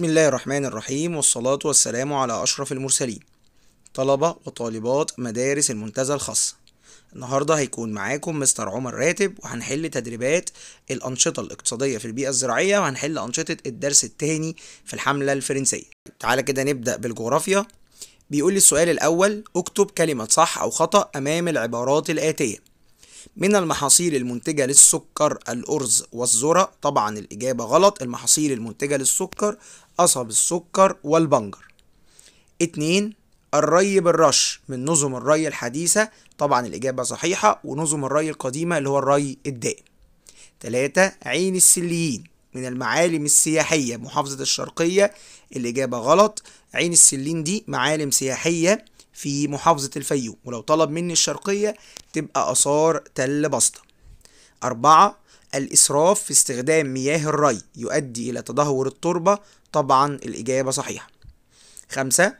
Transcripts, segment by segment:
بسم الله الرحمن الرحيم والصلاة والسلام على أشرف المرسلين طلبة وطالبات مدارس المنتزه الخاصة النهاردة هيكون معاكم مستر عمر راتب وهنحل تدريبات الأنشطة الاقتصادية في البيئة الزراعية وهنحل أنشطة الدرس الثاني في الحملة الفرنسية تعالى كده نبدأ بالجغرافيا بيقول لي السؤال الأول اكتب كلمة صح أو خطأ أمام العبارات الآتية من المحاصيل المنتجة للسكر الأرز والذرة طبعا الإجابة غلط المحاصيل المنتجة للسكر قصب السكر والبنجر اتنين الري بالرش من نظم الري الحديثة طبعا الإجابة صحيحة ونظم الري القديمة اللي هو الري الدائم تلاتة عين السليين من المعالم السياحية محافظة الشرقية الإجابة غلط عين السلين دي معالم سياحية في محافظة الفيوم ولو طلب مني الشرقية تبقى آثار تل بسطة أربعة الإسراف في استخدام مياه الري يؤدي إلى تدهور التربة طبعا الإجابة صحيحة خمسة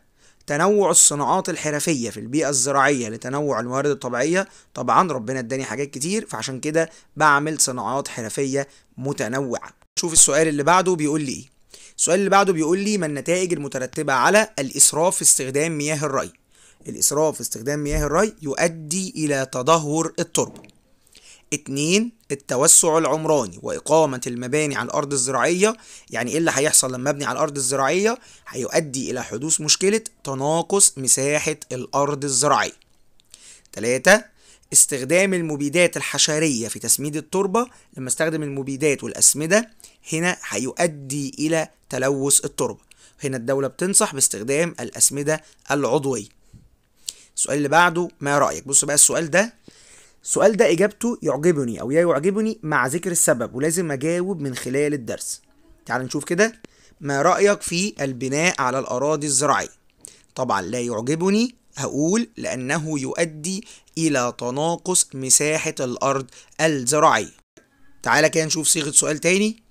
تنوع الصناعات الحرفية في البيئة الزراعية لتنوع الموارد الطبيعية طبعا ربنا اداني حاجات كتير فعشان كده بعمل صناعات حرفية متنوعة شوف السؤال اللي بعده بيقول لي ايه السؤال اللي بعده بيقول لي ما النتائج المترتبة على الإسراف في استخدام مياه الري الإسراف في استخدام مياه الري يؤدي إلى تدهور التربة اتنين التوسع العمراني وإقامة المباني على الأرض الزراعية يعني إيه اللي هيحصل لما أبني على الأرض الزراعية هيؤدي إلى حدوث مشكلة تناقص مساحة الأرض الزراعية تلاتة استخدام المبيدات الحشرية في تسميد التربة لما استخدم المبيدات والأسمدة هنا هيؤدي إلى تلوث التربة هنا الدولة بتنصح باستخدام الأسمدة العضوية السؤال اللي بعده ما رأيك بص بقى السؤال ده السؤال ده اجابته يعجبني او يا يعجبني مع ذكر السبب ولازم اجاوب من خلال الدرس تعال نشوف كده ما رايك في البناء على الاراضي الزراعيه طبعا لا يعجبني هقول لانه يؤدي الى تناقص مساحه الارض الزراعيه تعالى كده نشوف صيغه سؤال تاني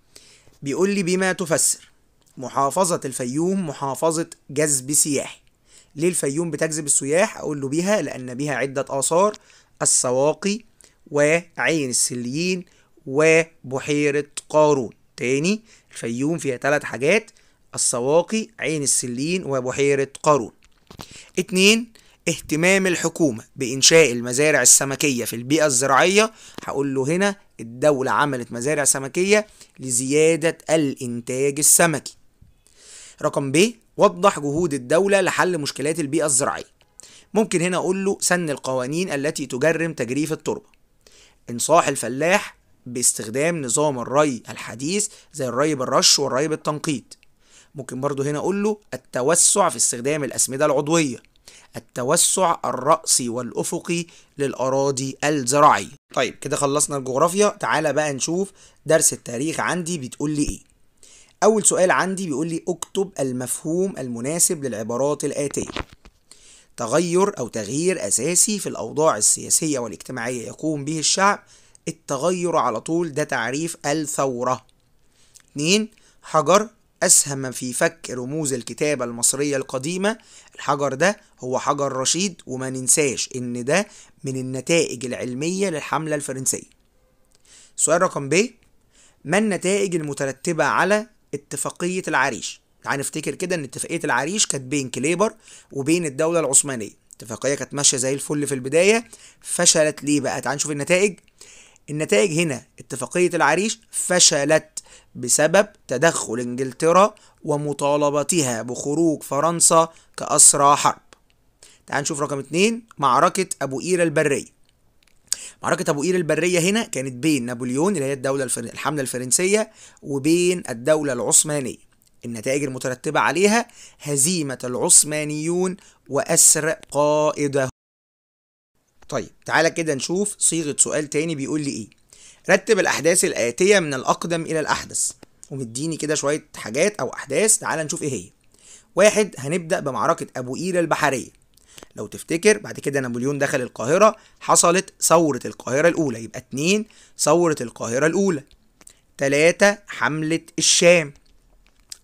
بيقول لي بما تفسر محافظه الفيوم محافظه جذب سياحي ليه الفيوم بتجذب السياح اقول له بيها لان بيها عده اثار السواقي وعين السليين وبحيرة قارون تاني الفيوم فيها ثلاث حاجات السواقي عين السليين وبحيرة قارون اتنين اهتمام الحكومة بإنشاء المزارع السمكية في البيئة الزراعية هقول له هنا الدولة عملت مزارع سمكية لزيادة الإنتاج السمكي رقم ب وضح جهود الدولة لحل مشكلات البيئة الزراعية ممكن هنا اقول له سن القوانين التي تجرم تجريف التربه انصاح الفلاح باستخدام نظام الري الحديث زي الري بالرش والري بالتنقيط ممكن برضو هنا اقول له التوسع في استخدام الاسمده العضويه التوسع الرأسي والأفقي للأراضي الزراعية طيب كده خلصنا الجغرافيا تعالى بقى نشوف درس التاريخ عندي بتقول لي إيه أول سؤال عندي بيقول لي اكتب المفهوم المناسب للعبارات الآتية تغير أو تغيير أساسي في الأوضاع السياسية والاجتماعية يقوم به الشعب التغير على طول ده تعريف الثورة اتنين حجر أسهم في فك رموز الكتابة المصرية القديمة الحجر ده هو حجر رشيد وما ننساش إن ده من النتائج العلمية للحملة الفرنسية سؤال رقم ب ما النتائج المترتبة على اتفاقية العريش تعال نفتكر كده ان اتفاقيه العريش كانت بين كليبر وبين الدوله العثمانيه اتفاقيه كانت ماشيه زي الفل في البدايه فشلت ليه بقى تعال نشوف النتائج النتائج هنا اتفاقيه العريش فشلت بسبب تدخل انجلترا ومطالبتها بخروج فرنسا كأسرى حرب تعال نشوف رقم اتنين معركة أبو قير البرية معركة أبو قير البرية هنا كانت بين نابليون اللي هي الدولة الحملة الفرنسية وبين الدولة العثمانية النتائج المترتبة عليها هزيمة العثمانيون وأسر قائدهم طيب تعالى كده نشوف صيغة سؤال تاني بيقول لي إيه رتب الأحداث الآتية من الأقدم إلى الأحدث ومديني كده شوية حاجات أو أحداث تعالى نشوف إيه هي واحد هنبدأ بمعركة أبو قيلة البحرية لو تفتكر بعد كده نابليون دخل القاهرة حصلت ثورة القاهرة الأولى يبقى اتنين ثورة القاهرة الأولى تلاتة حملة الشام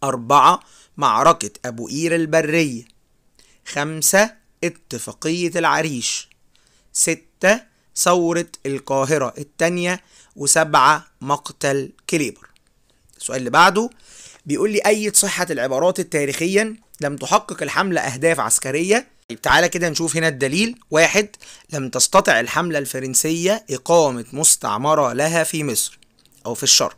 أربعة معركة أبو قير البرية خمسة اتفاقية العريش ستة ثورة القاهرة التانية وسبعة مقتل كليبر السؤال اللي بعده بيقول لي أي صحة العبارات التاريخيا لم تحقق الحملة أهداف عسكرية طيب تعالى كده نشوف هنا الدليل واحد لم تستطع الحملة الفرنسية إقامة مستعمرة لها في مصر أو في الشرق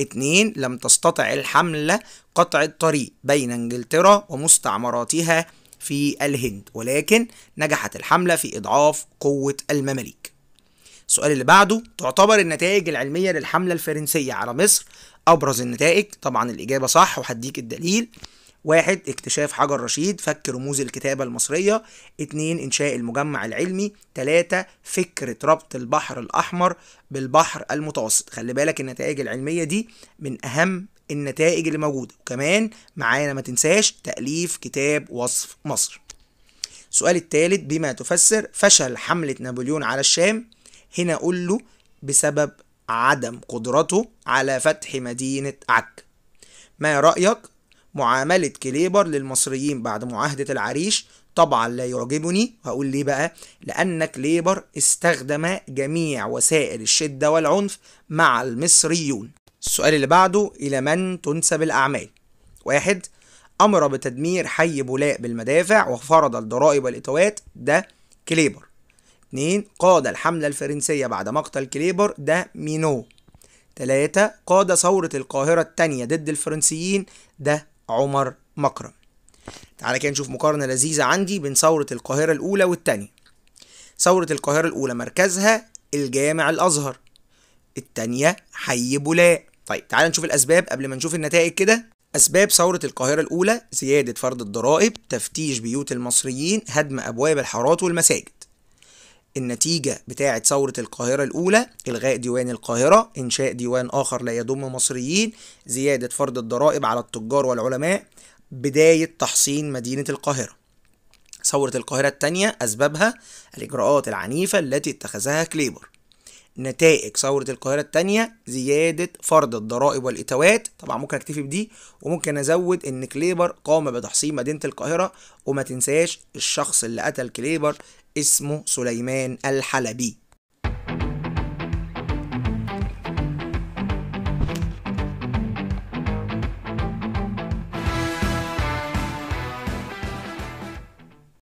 اتنين لم تستطع الحملة قطع الطريق بين انجلترا ومستعمراتها في الهند ولكن نجحت الحملة في إضعاف قوة المماليك السؤال اللي بعده تعتبر النتائج العلمية للحملة الفرنسية على مصر أبرز النتائج طبعا الإجابة صح وهديك الدليل واحد اكتشاف حجر رشيد فك رموز الكتابة المصرية اتنين إنشاء المجمع العلمي تلاتة فكرة ربط البحر الأحمر بالبحر المتوسط خلي بالك النتائج العلمية دي من أهم النتائج اللي موجودة وكمان معانا ما تنساش تأليف كتاب وصف مصر السؤال الثالث بما تفسر فشل حملة نابليون على الشام هنا أقول له بسبب عدم قدرته على فتح مدينة عك ما رأيك معاملة كليبر للمصريين بعد معاهدة العريش طبعا لا يعجبني هقول ليه بقى لأن كليبر استخدم جميع وسائل الشدة والعنف مع المصريون السؤال اللي بعده إلى من تنسب الأعمال واحد أمر بتدمير حي بولاء بالمدافع وفرض الضرائب والإتوات ده كليبر اثنين قاد الحملة الفرنسية بعد مقتل كليبر ده مينو ثلاثة قاد ثورة القاهرة الثانية ضد الفرنسيين ده عمر مكرم تعالى كده نشوف مقارنة لذيذة عندي بين ثورة القاهرة الأولى والتانية ثورة القاهرة الأولى مركزها الجامع الأزهر التانية حي بولاق طيب تعالى نشوف الأسباب قبل ما نشوف النتائج كده أسباب ثورة القاهرة الأولى زيادة فرض الضرائب تفتيش بيوت المصريين هدم أبواب الحارات والمساجد النتيجة بتاعة ثورة القاهرة الأولى إلغاء ديوان القاهرة إنشاء ديوان آخر لا يضم مصريين زيادة فرض الضرائب على التجار والعلماء بداية تحصين مدينة القاهرة ثورة القاهرة الثانية أسبابها الإجراءات العنيفة التي اتخذها كليبر نتائج ثورة القاهرة التانية زيادة فرض الضرائب والإتاوات طبعا ممكن أكتفي بدي وممكن أزود إن كليبر قام بتحصين مدينة القاهرة وما تنساش الشخص اللي قتل كليبر اسمه سليمان الحلبي